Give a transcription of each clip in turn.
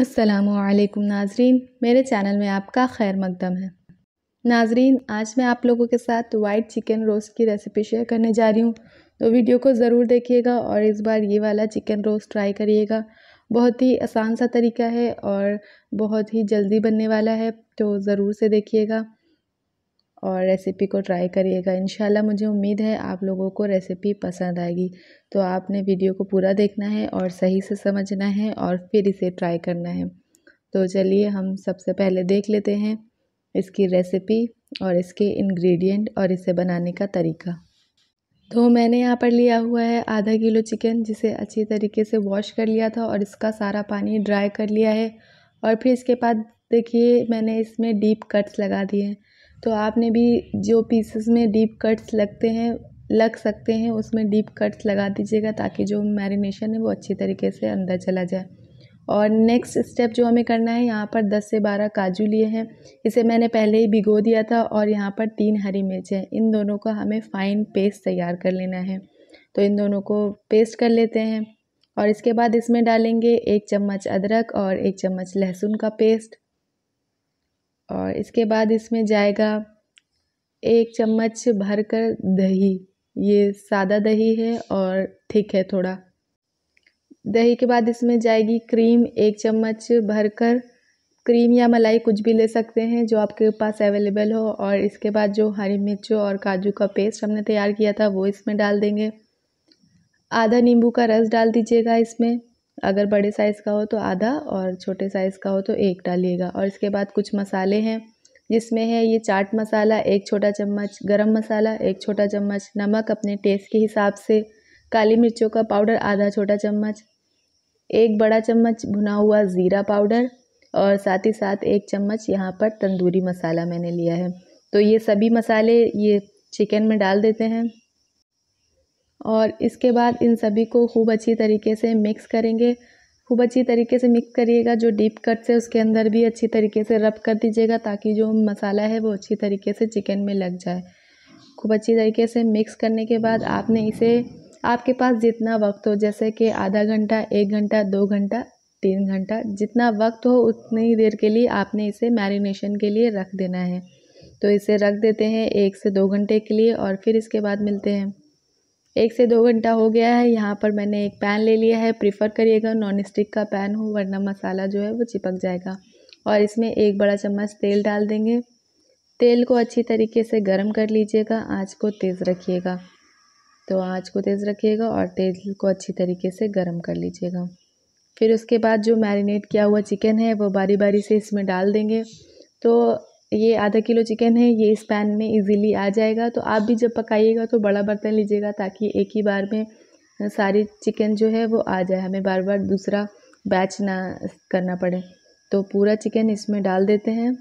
असलकुम नाजरीन मेरे चैनल में आपका खैर मकदम है नाजरीन आज मैं आप लोगों के साथ वाइट चिकन रोस्ट की रेसिपी शेयर करने जा रही हूँ तो वीडियो को ज़रूर देखिएगा और इस बार ये वाला चिकन रोस्ट ट्राई करिएगा बहुत ही आसान सा तरीका है और बहुत ही जल्दी बनने वाला है तो ज़रूर से देखिएगा और रेसिपी को ट्राई करिएगा इन मुझे उम्मीद है आप लोगों को रेसिपी पसंद आएगी तो आपने वीडियो को पूरा देखना है और सही से समझना है और फिर इसे ट्राई करना है तो चलिए हम सबसे पहले देख लेते हैं इसकी रेसिपी और इसके इंग्रेडिएंट और इसे बनाने का तरीका तो मैंने यहाँ पर लिया हुआ है आधा किलो चिकन जिसे अच्छी तरीके से वॉश कर लिया था और इसका सारा पानी ड्राई कर लिया है और फिर इसके बाद देखिए मैंने इसमें डीप कट्स लगा दिए हैं तो आपने भी जो पीसेस में डीप कट्स लगते हैं लग सकते हैं उसमें डीप कट्स लगा दीजिएगा ताकि जो मैरिनेशन है वो अच्छी तरीके से अंदर चला जाए और नेक्स्ट स्टेप जो हमें करना है यहाँ पर 10 से 12 काजू लिए हैं इसे मैंने पहले ही भिगो दिया था और यहाँ पर तीन हरी मिर्चें इन दोनों का हमें फ़ाइन पेस्ट तैयार कर लेना है तो इन दोनों को पेस्ट कर लेते हैं और इसके बाद इसमें डालेंगे एक चम्मच अदरक और एक चम्मच लहसुन का पेस्ट और इसके बाद इसमें जाएगा एक चम्मच भर कर दही ये सादा दही है और थिक है थोड़ा दही के बाद इसमें जाएगी क्रीम एक चम्मच भर कर क्रीम या मलाई कुछ भी ले सकते हैं जो आपके पास अवेलेबल हो और इसके बाद जो हरी मिर्चों और काजू का पेस्ट हमने तैयार किया था वो इसमें डाल देंगे आधा नींबू का रस डाल दीजिएगा इसमें अगर बड़े साइज़ का हो तो आधा और छोटे साइज़ का हो तो एक डालिएगा और इसके बाद कुछ मसाले हैं जिसमें है ये चाट मसाला एक छोटा चम्मच गरम मसाला एक छोटा चम्मच नमक अपने टेस्ट के हिसाब से काली मिर्चों का पाउडर आधा छोटा चम्मच एक बड़ा चम्मच भुना हुआ ज़ीरा पाउडर और साथ ही साथ एक चम्मच यहाँ पर तंदूरी मसाला मैंने लिया है तो ये सभी मसाले ये चिकन में डाल देते हैं और इसके बाद इन सभी को खूब अच्छी तरीके से मिक्स करेंगे खूब अच्छी तरीके से मिक्स करिएगा जो डीप कट है उसके अंदर भी अच्छी तरीके से रब कर दीजिएगा ताकि जो मसाला है वो अच्छी तरीके से चिकन में लग जाए खूब अच्छी तरीके से मिक्स करने के बाद आपने इसे आपके पास जितना वक्त हो जैसे कि आधा घंटा एक घंटा दो घंटा तीन घंटा जितना वक्त हो उतनी देर के लिए आपने इसे मैरिनेशन के लिए रख देना है तो इसे रख देते हैं एक से दो घंटे के लिए और फिर इसके बाद मिलते हैं एक से दो घंटा हो गया है यहाँ पर मैंने एक पैन ले लिया है प्रीफ़र करिएगा नॉन स्टिक का पैन हो वरना मसाला जो है वो चिपक जाएगा और इसमें एक बड़ा चम्मच तेल डाल देंगे तेल को अच्छी तरीके से गर्म कर लीजिएगा आँच को तेज़ रखिएगा तो आँच को तेज़ रखिएगा और तेल को अच्छी तरीके से गर्म कर लीजिएगा फिर उसके बाद जो मैरिनेट किया हुआ चिकन है वो बारी बारी से इसमें डाल देंगे तो ये आधा किलो चिकन है ये इस पैन में इजीली आ जाएगा तो आप भी जब पकाइएगा तो बड़ा बर्तन लीजिएगा ताकि एक ही बार में सारी चिकन जो है वो आ जाए हमें बार बार दूसरा बैच ना करना पड़े तो पूरा चिकन इसमें डाल देते हैं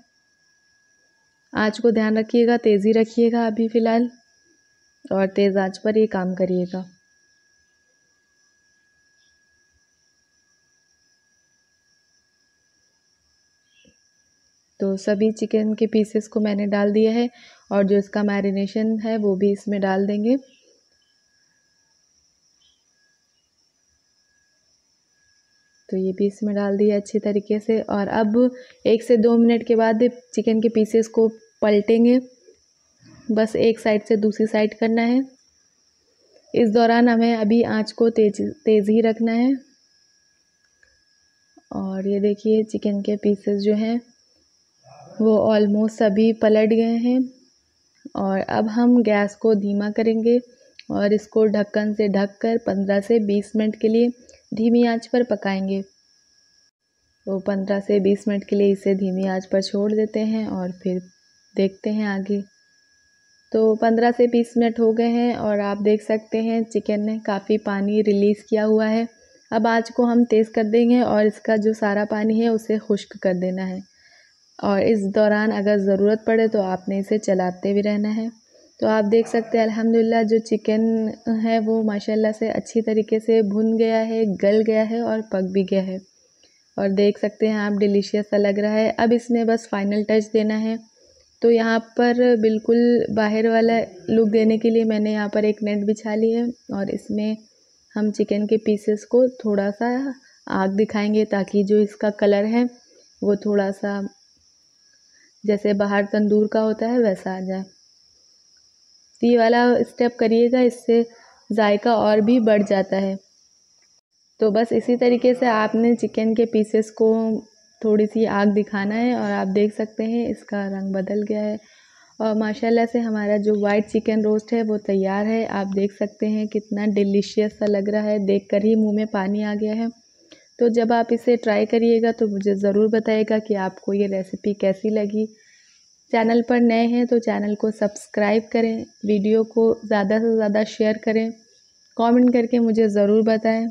आँच को ध्यान रखिएगा तेज़ी रखिएगा अभी फ़िलहाल और तेज़ आँच पर ये काम करिएगा तो सभी चिकन के पीसेस को मैंने डाल दिया है और जो इसका मैरिनेशन है वो भी इसमें डाल देंगे तो ये भी इसमें डाल दिया अच्छे तरीके से और अब एक से दो मिनट के बाद चिकन के पीसेस को पलटेंगे बस एक साइड से दूसरी साइड करना है इस दौरान हमें अभी आंच को तेज तेज़ ही रखना है और ये देखिए चिकन के पीसेस जो हैं वो ऑलमोस्ट सभी पलट गए हैं और अब हम गैस को धीमा करेंगे और इसको ढक्कन से ढककर 15 से 20 मिनट के लिए धीमी आंच पर पकाएंगे तो 15 से 20 मिनट के लिए इसे धीमी आंच पर छोड़ देते हैं और फिर देखते हैं आगे तो 15 से 20 मिनट हो गए हैं और आप देख सकते हैं चिकन ने काफ़ी पानी रिलीज़ किया हुआ है अब आँच को हम तेज़ कर देंगे और इसका जो सारा पानी है उसे खुश्क कर देना है और इस दौरान अगर ज़रूरत पड़े तो आपने इसे चलाते भी रहना है तो आप देख सकते हैं अल्हम्दुलिल्लाह जो चिकन है वो माशाल्लाह से अच्छी तरीके से भुन गया है गल गया है और पक भी गया है और देख सकते हैं आप डिलीशियस सा लग रहा है अब इसमें बस फाइनल टच देना है तो यहाँ पर बिल्कुल बाहर वाला लुक देने के लिए मैंने यहाँ पर एक नेट बिछा ली है और इसमें हम चिकन के पीसेस को थोड़ा सा आग दिखाएंगे ताकि जो इसका कलर है वो थोड़ा सा जैसे बाहर तंदूर का होता है वैसा आ जाए तो ये वाला स्टेप करिएगा इससे जायका और भी बढ़ जाता है तो बस इसी तरीके से आपने चिकन के पीसेस को थोड़ी सी आग दिखाना है और आप देख सकते हैं इसका रंग बदल गया है और माशाल्लाह से हमारा जो वाइट चिकन रोस्ट है वो तैयार है आप देख सकते हैं कितना डिलीशियस सा लग रहा है देखकर ही मुंह में पानी आ गया है तो जब आप इसे ट्राई करिएगा तो मुझे ज़रूर बताइएगा कि आपको ये रेसिपी कैसी लगी चैनल पर नए हैं तो चैनल को सब्सक्राइब करें वीडियो को ज़्यादा से ज़्यादा शेयर करें कमेंट करके मुझे ज़रूर बताएं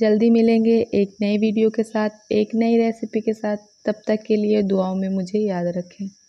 जल्दी मिलेंगे एक नई वीडियो के साथ एक नई रेसिपी के साथ तब तक के लिए दुआओं में मुझे याद रखें